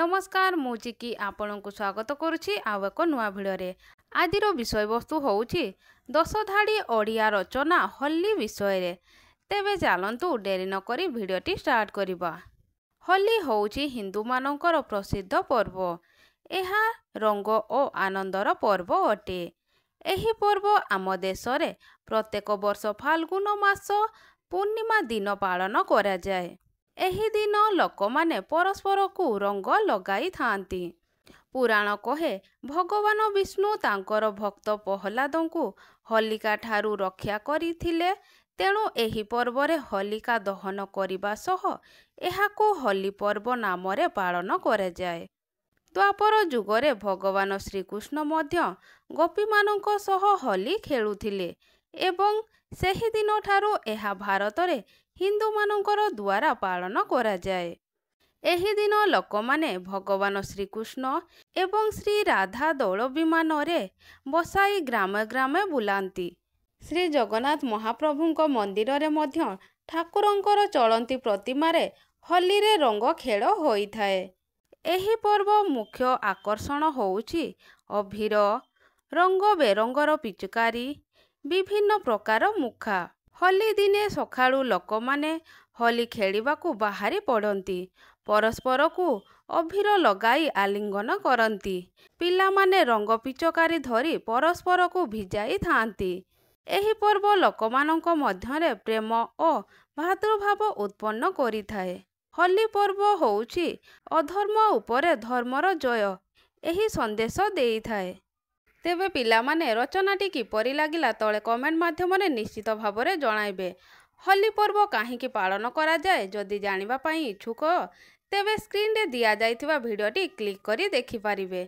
ନମସ୍କାର ମୁଁ ଚିକି ଆପଣଙ୍କୁ ସ୍ୱାଗତ କରୁଛି ଆଉ ଏକ ନୂଆ ଭିଡ଼ରେ ଆଜିର ବିଷୟବସ୍ତୁ ହେଉଛି ଦଶଧାଡ଼ି ଓଡ଼ିଆ ରଚନା ହୋଲି ବିଷୟରେ ତେବେ ଚାଲନ୍ତୁ ଡେରି ନକରି ଭିଡ଼ିଓଟି ଷ୍ଟାର୍ଟ କରିବା ହୋଲି ହେଉଛି ହିନ୍ଦୁମାନଙ୍କର ପ୍ରସିଦ୍ଧ ପର୍ବ ଏହା ରଙ୍ଗ ଓ ଆନନ୍ଦର ପର୍ବ ଅଟେ ଏହି ପର୍ବ ଆମ ଦେଶରେ ପ୍ରତ୍ୟେକ ବର୍ଷ ଫାଲ୍ଗୁନ ମାସ ପୂର୍ଣ୍ଣିମା ଦିନ ପାଳନ କରାଯାଏ ଏହିଦିନ ଲୋକମାନେ ପରସ୍ପରକୁ ରଙ୍ଗ ଲଗାଇଥାନ୍ତି ପୁରାଣ କହେ ଭଗବାନ ବିଷ୍ଣୁ ତାଙ୍କର ଭକ୍ତ ପହଲାଦଙ୍କୁ ହୋଲିକାଠାରୁ ରକ୍ଷା କରିଥିଲେ ତେଣୁ ଏହି ପର୍ବରେ ହୋଲିକା ଦହନ କରିବା ସହ ଏହାକୁ ହୋଲି ପର୍ବ ନାମରେ ପାଳନ କରାଯାଏ ଦ୍ୱାପର ଯୁଗରେ ଭଗବାନ ଶ୍ରୀକୃଷ୍ଣ ମଧ୍ୟ ଗୋପୀମାନଙ୍କ ସହ ହୋଲି ଖେଳୁଥିଲେ ଏବଂ ସେହିଦିନଠାରୁ ଏହା ଭାରତରେ ହିନ୍ଦୁମାନଙ୍କର ଦ୍ୱାରା ପାଳନ କରାଯାଏ ଏହି ଦିନ ଲୋକମାନେ ଭଗବାନ ଶ୍ରୀକୃଷ୍ଣ ଏବଂ ଶ୍ରୀ ରାଧା ଦୋଳ ବିମାନରେ ବସାଇ ଗ୍ରାମେ ଗ୍ରାମେ ବୁଲାନ୍ତି ଶ୍ରୀଜଗନ୍ନାଥ ମହାପ୍ରଭୁଙ୍କ ମନ୍ଦିରରେ ମଧ୍ୟ ଠାକୁରଙ୍କର ଚଳନ୍ତି ପ୍ରତିମାରେ ହୋଲିରେ ରଙ୍ଗ ଖେଳ ହୋଇଥାଏ ଏହି ପର୍ବ ମୁଖ୍ୟ ଆକର୍ଷଣ ହେଉଛି ଅଭିର ରଙ୍ଗ ବେରଙ୍ଗର ପିଚକାରୀ ବିଭିନ୍ନ ପ୍ରକାର ମୁଖା ହୋଲି ଦିନେ ସକାଳୁ ଲୋକମାନେ ହୋଲି ଖେଳିବାକୁ ବାହାରି ପଡ଼ନ୍ତି ପରସ୍ପରକୁ ଅଭିର ଲଗାଇ ଆଲିଙ୍ଗନ କରନ୍ତି ପିଲାମାନେ ରଙ୍ଗ ପିଚକାରୀ ଧରି ପରସ୍ପରକୁ ଭିଜାଇଥାନ୍ତି ଏହି ପର୍ବ ଲୋକମାନଙ୍କ ମଧ୍ୟରେ ପ୍ରେମ ଓ ଭାତୃଭାବ ଉତ୍ପନ୍ନ କରିଥାଏ ହୋଲି ପର୍ବ ହେଉଛି ଅଧର୍ମ ଉପରେ ଧର୍ମର ଜୟ ଏହି ସନ୍ଦେଶ ଦେଇଥାଏ ତେବେ ପିଲାମାନେ ରଚନାଟି କିପରି ଲାଗିଲା ତଳେ କମେଣ୍ଟ ମାଧ୍ୟମରେ ନିଶ୍ଚିତ ଭାବରେ ଜଣାଇବେ ହୋଲି ପର୍ବ କାହିଁକି ପାଳନ କରାଯାଏ ଯଦି ଜାଣିବା ପାଇଁ ଇଚ୍ଛୁକ ତେବେ ସ୍କ୍ରିନ୍ରେ ଦିଆଯାଇଥିବା ଭିଡ଼ିଓଟି କ୍ଲିକ୍ କରି ଦେଖିପାରିବେ